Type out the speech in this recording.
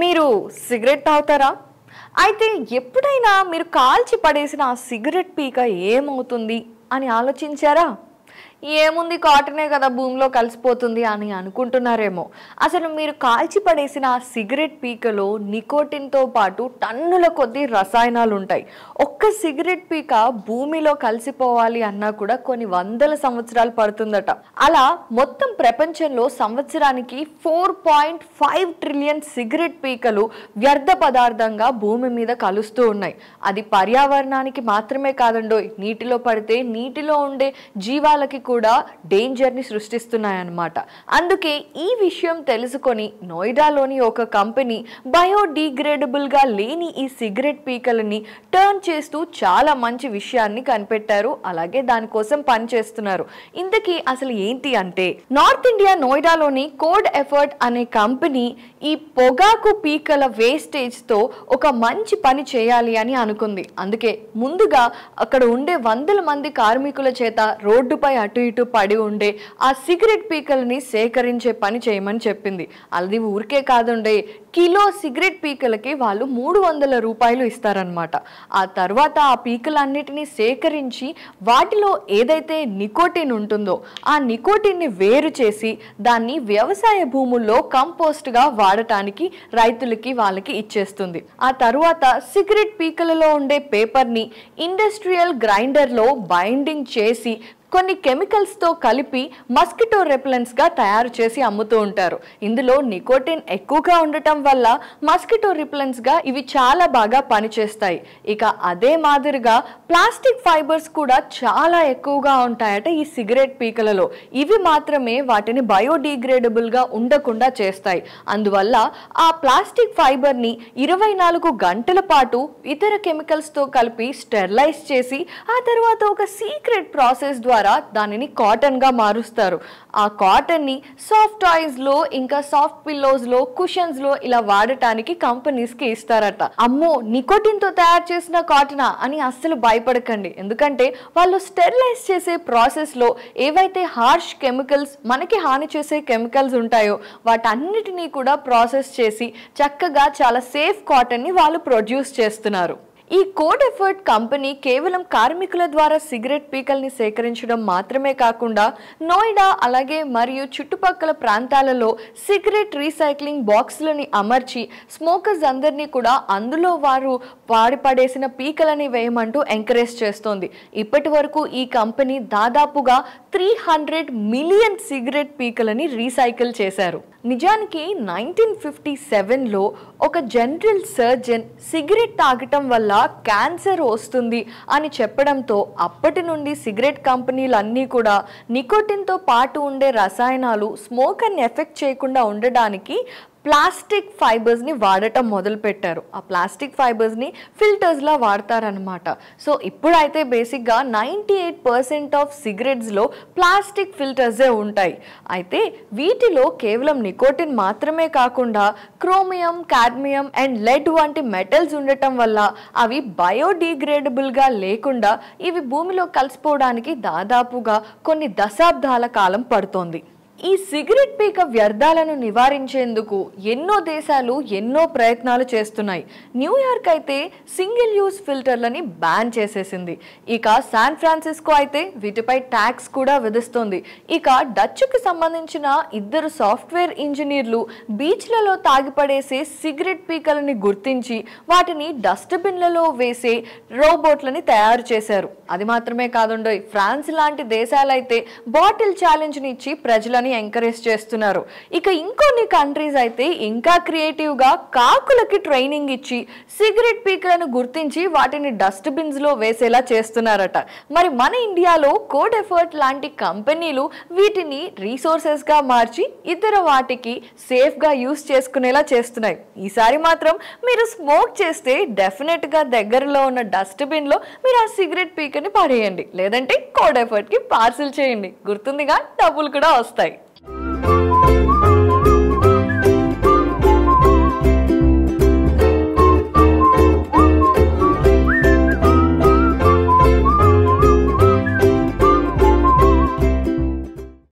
మీరు సిగరెట్ తాగుతారా అయితే ఎప్పుడైనా మీరు కాల్చి పడేసిన సిగరెట్ పీక ఏమవుతుంది అని ఆలోచించారా ఏముంది కాటనే కదా భూమిలో కలిసిపోతుంది అని అనుకుంటున్నారేమో అసలు మీరు కాల్చి పడేసిన సిగరెట్ పీకలో నికోటిన్తో పాటు టన్నుల కొద్ది రసాయనాలు ఉంటాయి ఒక్క సిగరెట్ పీక భూమిలో కలిసిపోవాలి అన్నా కూడా కొన్ని వందల సంవత్సరాలు పడుతుందట అలా మొత్తం ప్రపంచంలో సంవత్సరానికి four point five trillion cigarette పీకలు వ్యర్థ పదార్థంగా భూమి మీద కలుస్తూ ఉన్నాయి అది పర్యావరణానికి మాత్రమే కాదండోయ్ నీటిలో పడితే నీటిలో ఉండే జీవాల వాళ్ళకి కూడా డేంజర్ని సృష్టిస్తున్నాయన్నమాట అందుకే ఈ విషయం తెలుసుకొని నోయిడాలోని ఒక కంపెనీ బయోడీగ్రేడబుల్గా లేని ఈ సిగరెట్ పీకలని టర్న్ చేస్తూ చాలా మంచి విషయాన్ని కనిపెట్టారు అలాగే దానికోసం పనిచేస్తున్నారు ఇంతకీ అసలు ఏంటి అంటే నార్త్ ఇండియా నోయిడాలోని కోడ్ ఎఫర్ట్ అనే కంపెనీ ఈ పొగాకు పీకల వేస్టేజ్తో ఒక మంచి పని చేయాలి అని అనుకుంది అందుకే ముందుగా అక్కడ ఉండే వందల మంది కార్మికుల చేత రోడ్డుపై రోడ్డుపై అటు ఇటు పడి ఉండే ఆ సిగరెట్ పీకల్ని సేకరించే పని చేయమని చెప్పింది అది ఊరికే కాదుండే కిలో సిగరెట్ పీకలకి వాళ్ళు మూడు వందల రూపాయలు ఇస్తారనమాట ఆ తర్వాత ఆ పీకలన్నిటినీ సేకరించి వాటిలో ఏదైతే నికోటిన్ ఉంటుందో ఆ నికోటిన్ని వేరు చేసి దాన్ని వ్యవసాయ భూముల్లో కంపోస్ట్గా వాడటానికి రైతులకి వాళ్ళకి ఇచ్చేస్తుంది ఆ తర్వాత సిగరెట్ పీకలలో ఉండే పేపర్ని ఇండస్ట్రియల్ గ్రైండర్లో బైండింగ్ చేసి కొన్ని కెమికల్స్తో కలిపి మస్కిటో రిపెలెంట్స్గా తయారు చేసి అమ్ముతూ ఉంటారు ఇందులో నికోటిన్ ఎక్కువగా ఉండటం వల్ల మస్కిటో రిపెలెంట్స్గా ఇవి చాలా బాగా పనిచేస్తాయి ఇక అదే మాదిరిగా ప్లాస్టిక్ ఫైబర్స్ కూడా చాలా ఎక్కువగా ఉంటాయట ఈ సిగరెట్ పీకలలో ఇవి మాత్రమే వాటిని బయోడీగ్రేడబుల్గా ఉండకుండా చేస్తాయి అందువల్ల ఆ ప్లాస్టిక్ ఫైబర్ని ఇరవై నాలుగు గంటల పాటు ఇతర కెమికల్స్తో కలిపి స్టెరిలైజ్ చేసి ఆ తర్వాత ఒక సీక్రెట్ ప్రాసెస్ ద్వారా ద్వారా దానిని కాటన్గా మారుస్తారు ఆ కాటన్ని సాఫ్ట్ టాయిస్లో ఇంకా సాఫ్ట్ పిల్లోస్లో కుషన్స్లో ఇలా వాడటానికి కంపెనీస్కి ఇస్తారట అమ్మో నికోటిన్తో తయారు చేసిన కాటనా అని అస్సలు భయపడకండి ఎందుకంటే వాళ్ళు స్టెరిలైజ్ చేసే ప్రాసెస్లో ఏవైతే హార్ష్ కెమికల్స్ మనకి హాని చేసే కెమికల్స్ ఉంటాయో వాటన్నిటినీ కూడా ప్రాసెస్ చేసి చక్కగా చాలా సేఫ్ కాటన్ని వాళ్ళు ప్రొడ్యూస్ చేస్తున్నారు ఈ కోడ్ ఎఫర్ట్ కంపెనీ కేవలం కార్మికుల ద్వారా సిగరెట్ పీకల్ని సేకరించడం మాత్రమే కాకుండా నోయిడా అలాగే మరియు చుట్టుపక్కల ప్రాంతాలలో సిగరెట్ రీసైక్లింగ్ బాక్సులని అమర్చి స్మోకర్స్ అందరినీ కూడా అందులో వారు పాడిపడేసిన పీకలని వేయమంటూ ఎంకరేజ్ చేస్తోంది ఇప్పటి వరకు ఈ కంపెనీ దాదాపుగా త్రీ హండ్రెడ్ మిలియన్ సిగరెట్ పీకలని రీసైకిల్ చేశారు నిజానికి నైన్టీన్ ఫిఫ్టీ సెవెన్లో ఒక జనరల్ సర్జన్ సిగరెట్ తాగటం వల్ల క్యాన్సర్ వస్తుంది అని చెప్పడంతో అప్పటి నుండి సిగరెట్ కంపెనీలన్నీ కూడా నికోటిన్తో పాటు ఉండే రసాయనాలు స్మోక్ అని ఎఫెక్ట్ చేయకుండా ఉండడానికి ప్లాస్టిక్ ఫైబర్స్ని వాడటం మొదలుపెట్టారు ఆ ప్లాస్టిక్ ఫైబర్స్ని ఫిల్టర్స్లా వాడతారనమాట సో ఇప్పుడైతే బేసిక్గా నైంటీ ఎయిట్ పర్సెంట్ ఆఫ్ సిగరెట్స్లో ప్లాస్టిక్ ఫిల్టర్సే ఉంటాయి అయితే వీటిలో కేవలం నికోటిన్ మాత్రమే కాకుండా క్రోమియం క్యాడ్మియం అండ్ లెడ్ వంటి మెటల్స్ ఉండటం వల్ల అవి బయోడిగ్రేడబుల్గా లేకుండా ఇవి భూమిలో కలిసిపోవడానికి దాదాపుగా కొన్ని దశాబ్దాల కాలం పడుతోంది ఈ సిగరెట్ పీక వ్యర్థాలను నివారించేందుకు ఎన్నో దేశాలు ఎన్నో ప్రయత్నాలు చేస్తున్నాయి న్యూయార్క్ అయితే సింగిల్ యూజ్ ఫిల్టర్లని బ్యాన్ చేసేసింది ఇక శాన్ ఫ్రాన్సిస్కో అయితే వీటిపై ట్యాక్స్ కూడా విధిస్తుంది ఇక డచ్కి సంబంధించిన ఇద్దరు సాఫ్ట్వేర్ ఇంజనీర్లు బీచ్లలో తాగిపడేసే సిగరెట్ పీకలని గుర్తించి వాటిని డస్ట్బిన్లలో వేసే రోబోట్లని తయారు చేశారు అది మాత్రమే కాదుండో ఫ్రాన్స్ లాంటి దేశాలైతే బాటిల్ ఛాలెంజ్ని ఇచ్చి ప్రజలను అని ఎంకరేజ్ చేస్తున్నారు ఇక ఇంకొన్ని కంట్రీస్ అయితే ఇంకా క్రియేటివ్గా కాకులకి ట్రైనింగ్ ఇచ్చి సిగరెట్ పీకులను గుర్తించి వాటిని డస్ట్బిన్స్లో వేసేలా చేస్తున్నారట మరి మన ఇండియాలో కోడ్ ఎఫర్ట్ లాంటి కంపెనీలు వీటిని రీసోర్సెస్గా మార్చి ఇతర వాటికి సేఫ్గా యూస్ చేసుకునేలా చేస్తున్నాయి ఈసారి మాత్రం మీరు స్మోక్ చేస్తే డెఫినెట్గా దగ్గరలో ఉన్న డస్ట్బిన్లో మీరు ఆ సిగరెట్ పీకని పడేయండి లేదంటే కోడ్ ఎఫర్ట్కి పార్సిల్ చేయండి గుర్తుందిగా డబ్బులు కూడా వస్తాయి